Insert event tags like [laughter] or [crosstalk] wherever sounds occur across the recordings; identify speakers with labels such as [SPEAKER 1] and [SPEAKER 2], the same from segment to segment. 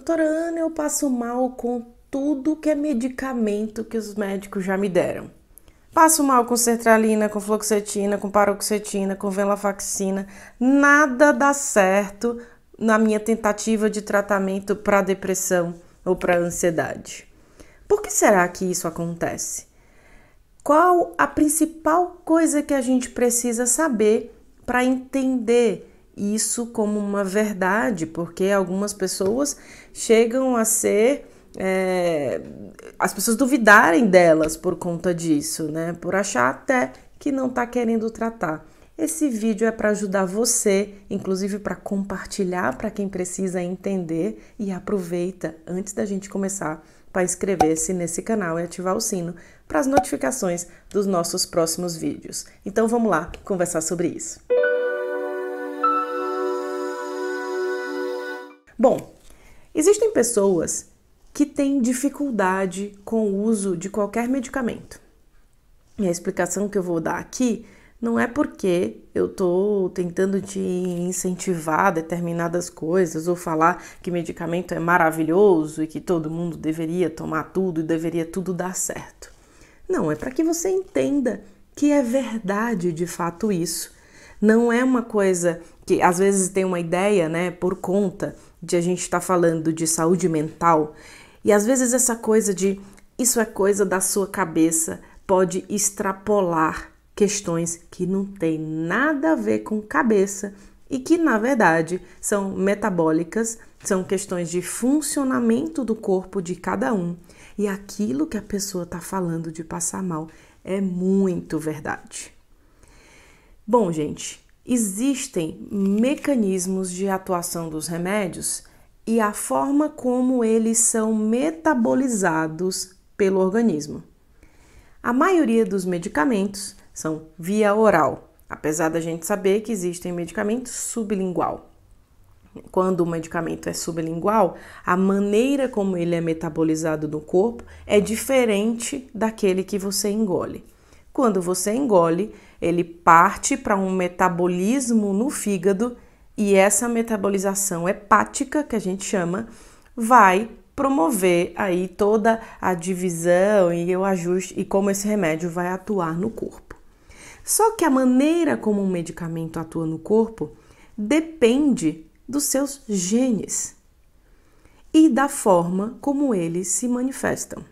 [SPEAKER 1] Doutora Ana, eu passo mal com tudo que é medicamento que os médicos já me deram. Passo mal com sertralina, com fluoxetina, com paroxetina, com venlafaxina. Nada dá certo na minha tentativa de tratamento para depressão ou para ansiedade. Por que será que isso acontece? Qual a principal coisa que a gente precisa saber para entender isso como uma verdade, porque algumas pessoas chegam a ser. É, as pessoas duvidarem delas por conta disso, né? Por achar até que não tá querendo tratar. Esse vídeo é para ajudar você, inclusive para compartilhar para quem precisa entender e aproveita antes da gente começar para inscrever-se nesse canal e ativar o sino para as notificações dos nossos próximos vídeos. Então vamos lá conversar sobre isso. Bom, existem pessoas que têm dificuldade com o uso de qualquer medicamento. E a explicação que eu vou dar aqui não é porque eu estou tentando te incentivar determinadas coisas ou falar que medicamento é maravilhoso e que todo mundo deveria tomar tudo e deveria tudo dar certo. Não, é para que você entenda que é verdade de fato isso. Não é uma coisa que às vezes tem uma ideia, né, por conta de a gente estar tá falando de saúde mental e às vezes essa coisa de isso é coisa da sua cabeça pode extrapolar questões que não tem nada a ver com cabeça e que na verdade são metabólicas, são questões de funcionamento do corpo de cada um. E aquilo que a pessoa está falando de passar mal é muito verdade. Bom, gente, existem mecanismos de atuação dos remédios e a forma como eles são metabolizados pelo organismo. A maioria dos medicamentos são via oral, apesar da gente saber que existem medicamentos sublingual. Quando o medicamento é sublingual, a maneira como ele é metabolizado no corpo é diferente daquele que você engole. Quando você engole, ele parte para um metabolismo no fígado e essa metabolização hepática, que a gente chama, vai promover aí toda a divisão e o ajuste e como esse remédio vai atuar no corpo. Só que a maneira como um medicamento atua no corpo depende dos seus genes e da forma como eles se manifestam.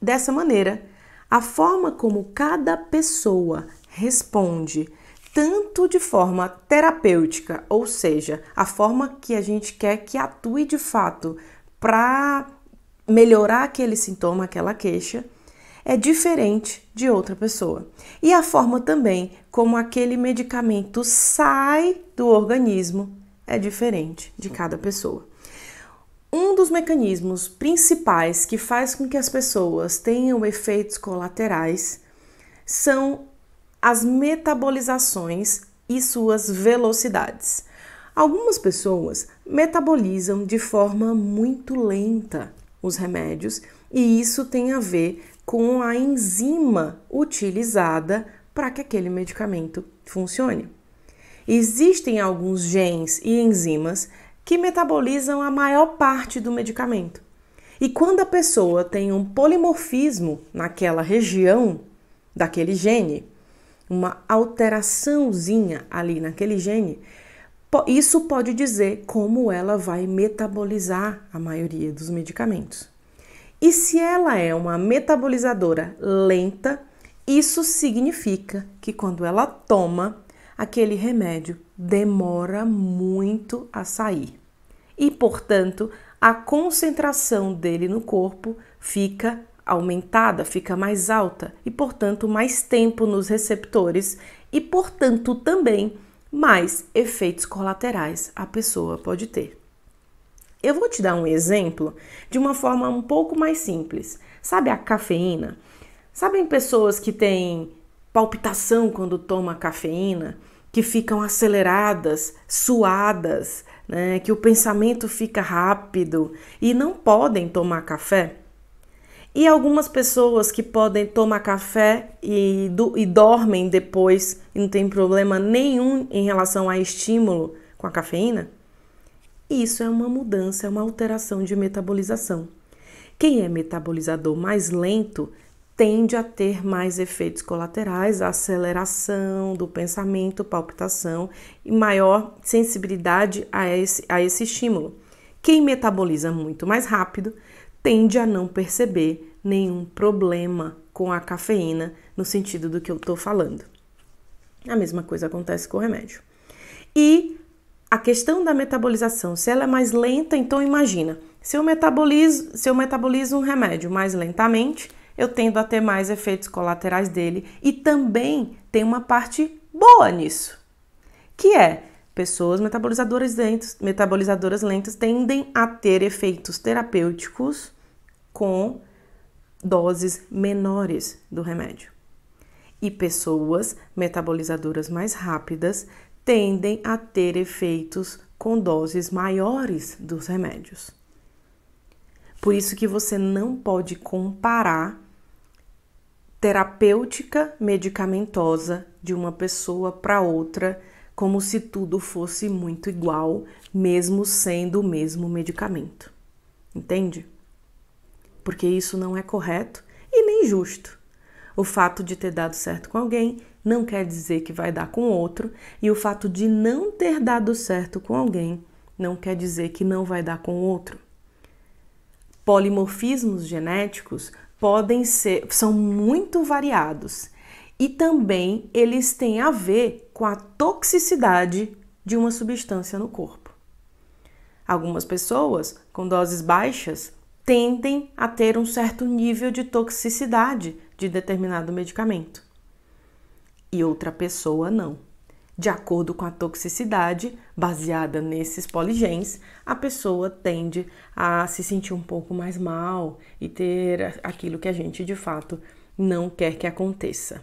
[SPEAKER 1] Dessa maneira, a forma como cada pessoa responde, tanto de forma terapêutica, ou seja, a forma que a gente quer que atue de fato para melhorar aquele sintoma, aquela queixa, é diferente de outra pessoa. E a forma também como aquele medicamento sai do organismo é diferente de cada pessoa dos mecanismos principais que faz com que as pessoas tenham efeitos colaterais são as metabolizações e suas velocidades. Algumas pessoas metabolizam de forma muito lenta os remédios, e isso tem a ver com a enzima utilizada para que aquele medicamento funcione. Existem alguns genes e enzimas que metabolizam a maior parte do medicamento. E quando a pessoa tem um polimorfismo naquela região daquele gene, uma alteraçãozinha ali naquele gene, isso pode dizer como ela vai metabolizar a maioria dos medicamentos. E se ela é uma metabolizadora lenta, isso significa que quando ela toma, aquele remédio demora muito a sair e, portanto, a concentração dele no corpo fica aumentada, fica mais alta e, portanto, mais tempo nos receptores e, portanto, também mais efeitos colaterais a pessoa pode ter. Eu vou te dar um exemplo de uma forma um pouco mais simples. Sabe a cafeína? Sabem pessoas que têm palpitação quando toma cafeína? que ficam aceleradas, suadas, né, que o pensamento fica rápido e não podem tomar café. E algumas pessoas que podem tomar café e, do, e dormem depois e não tem problema nenhum em relação a estímulo com a cafeína. Isso é uma mudança, é uma alteração de metabolização. Quem é metabolizador mais lento tende a ter mais efeitos colaterais, aceleração do pensamento, palpitação e maior sensibilidade a esse, a esse estímulo. Quem metaboliza muito mais rápido tende a não perceber nenhum problema com a cafeína no sentido do que eu estou falando. A mesma coisa acontece com o remédio. E a questão da metabolização, se ela é mais lenta, então imagina, se eu metabolizo, se eu metabolizo um remédio mais lentamente, eu tendo a ter mais efeitos colaterais dele. E também tem uma parte boa nisso, que é pessoas metabolizadoras lentas, metabolizadoras lentas tendem a ter efeitos terapêuticos com doses menores do remédio. E pessoas metabolizadoras mais rápidas tendem a ter efeitos com doses maiores dos remédios. Por isso que você não pode comparar terapêutica medicamentosa de uma pessoa para outra, como se tudo fosse muito igual, mesmo sendo o mesmo medicamento. Entende? Porque isso não é correto e nem justo. O fato de ter dado certo com alguém não quer dizer que vai dar com outro, e o fato de não ter dado certo com alguém não quer dizer que não vai dar com outro. Polimorfismos genéticos podem ser, são muito variados e também eles têm a ver com a toxicidade de uma substância no corpo. Algumas pessoas com doses baixas tendem a ter um certo nível de toxicidade de determinado medicamento e outra pessoa não. De acordo com a toxicidade baseada nesses poligens, a pessoa tende a se sentir um pouco mais mal e ter aquilo que a gente de fato não quer que aconteça.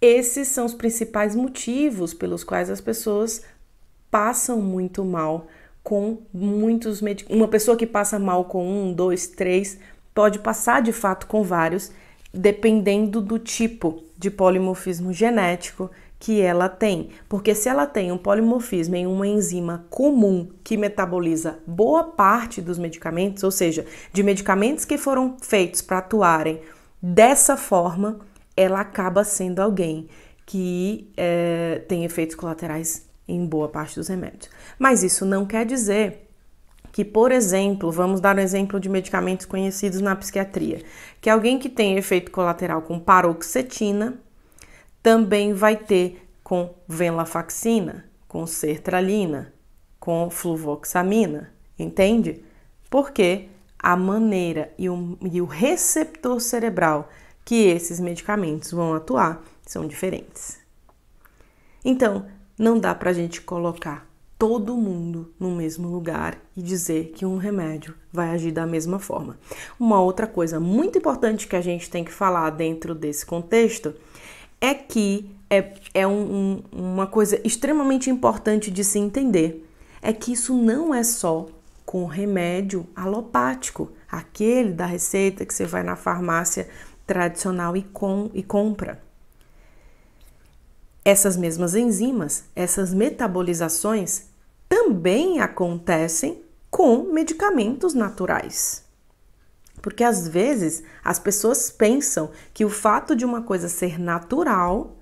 [SPEAKER 1] Esses são os principais motivos pelos quais as pessoas passam muito mal com muitos medicamentos. Uma pessoa que passa mal com um, dois, três, pode passar de fato com vários, dependendo do tipo de polimorfismo genético que ela tem. Porque se ela tem um polimorfismo em uma enzima comum que metaboliza boa parte dos medicamentos, ou seja, de medicamentos que foram feitos para atuarem dessa forma, ela acaba sendo alguém que é, tem efeitos colaterais em boa parte dos remédios. Mas isso não quer dizer que, por exemplo, vamos dar um exemplo de medicamentos conhecidos na psiquiatria, que alguém que tem efeito colateral com paroxetina também vai ter com venlafaxina, com sertralina, com fluvoxamina, entende? Porque a maneira e o, e o receptor cerebral que esses medicamentos vão atuar são diferentes. Então, não dá para a gente colocar todo mundo no mesmo lugar e dizer que um remédio vai agir da mesma forma. Uma outra coisa muito importante que a gente tem que falar dentro desse contexto é que é, é um, um, uma coisa extremamente importante de se entender. É que isso não é só com remédio alopático, aquele da receita que você vai na farmácia tradicional e, com, e compra. Essas mesmas enzimas, essas metabolizações também acontecem com medicamentos naturais. Porque às vezes as pessoas pensam que o fato de uma coisa ser natural,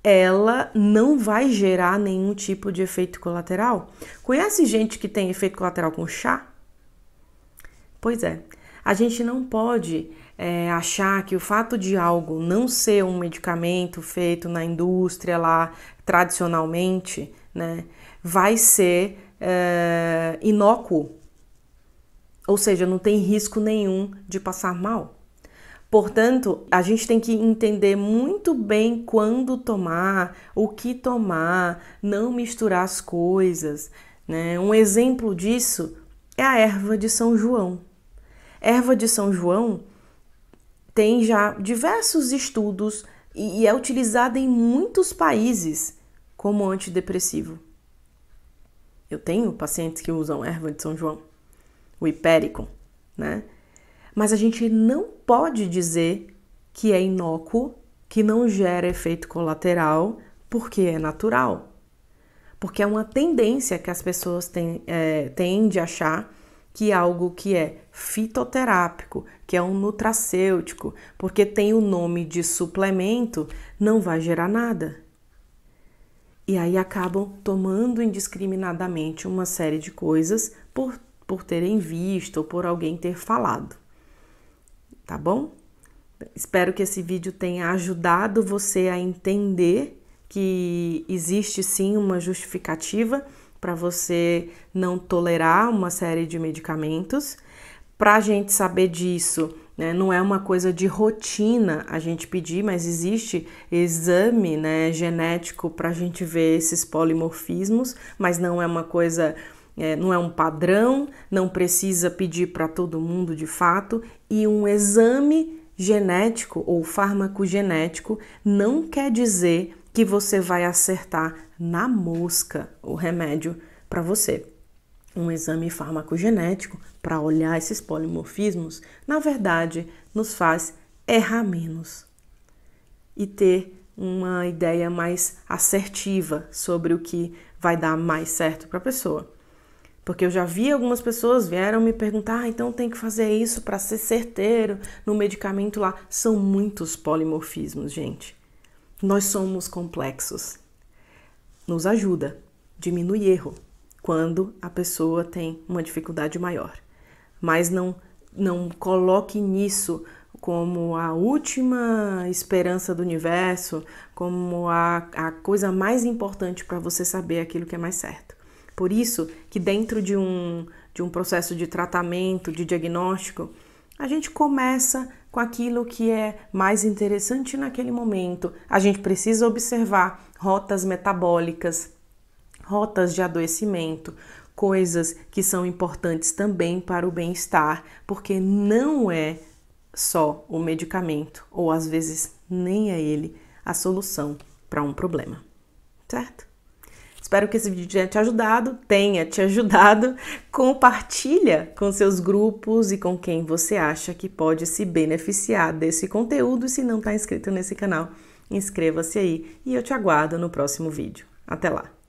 [SPEAKER 1] ela não vai gerar nenhum tipo de efeito colateral. Conhece gente que tem efeito colateral com chá? Pois é, a gente não pode é, achar que o fato de algo não ser um medicamento feito na indústria lá tradicionalmente, né, vai ser é, inócuo ou seja, não tem risco nenhum de passar mal. Portanto, a gente tem que entender muito bem quando tomar, o que tomar, não misturar as coisas. Né? Um exemplo disso é a erva de São João. Erva de São João tem já diversos estudos e é utilizada em muitos países como antidepressivo. Eu tenho pacientes que usam erva de São João o hipéricon, né? Mas a gente não pode dizer que é inócuo, que não gera efeito colateral, porque é natural. Porque é uma tendência que as pessoas têm, é, têm de achar que é algo que é fitoterápico, que é um nutracêutico, porque tem o nome de suplemento, não vai gerar nada. E aí acabam tomando indiscriminadamente uma série de coisas por por terem visto ou por alguém ter falado. Tá bom? Espero que esse vídeo tenha ajudado você a entender que existe sim uma justificativa para você não tolerar uma série de medicamentos. Para a gente saber disso, né, não é uma coisa de rotina a gente pedir, mas existe exame né, genético para a gente ver esses polimorfismos, mas não é uma coisa é, não é um padrão, não precisa pedir para todo mundo de fato, e um exame genético ou farmacogenético não quer dizer que você vai acertar na mosca o remédio para você. Um exame farmacogenético para olhar esses polimorfismos, na verdade, nos faz errar menos e ter uma ideia mais assertiva sobre o que vai dar mais certo para a pessoa. Porque eu já vi algumas pessoas vieram me perguntar, ah, então tem que fazer isso para ser certeiro no medicamento lá. São muitos polimorfismos, gente. Nós somos complexos. Nos ajuda, diminui erro quando a pessoa tem uma dificuldade maior. Mas não não coloque nisso como a última esperança do universo, como a, a coisa mais importante para você saber aquilo que é mais certo. Por isso que dentro de um, de um processo de tratamento, de diagnóstico, a gente começa com aquilo que é mais interessante naquele momento. A gente precisa observar rotas metabólicas, rotas de adoecimento, coisas que são importantes também para o bem-estar, porque não é só o medicamento, ou às vezes nem é ele, a solução para um problema, certo? Espero que esse vídeo tenha te ajudado, tenha te ajudado. [laughs] Compartilha com seus grupos e com quem você acha que pode se beneficiar desse conteúdo. E se não está inscrito nesse canal, inscreva-se aí e eu te aguardo no próximo vídeo. Até lá!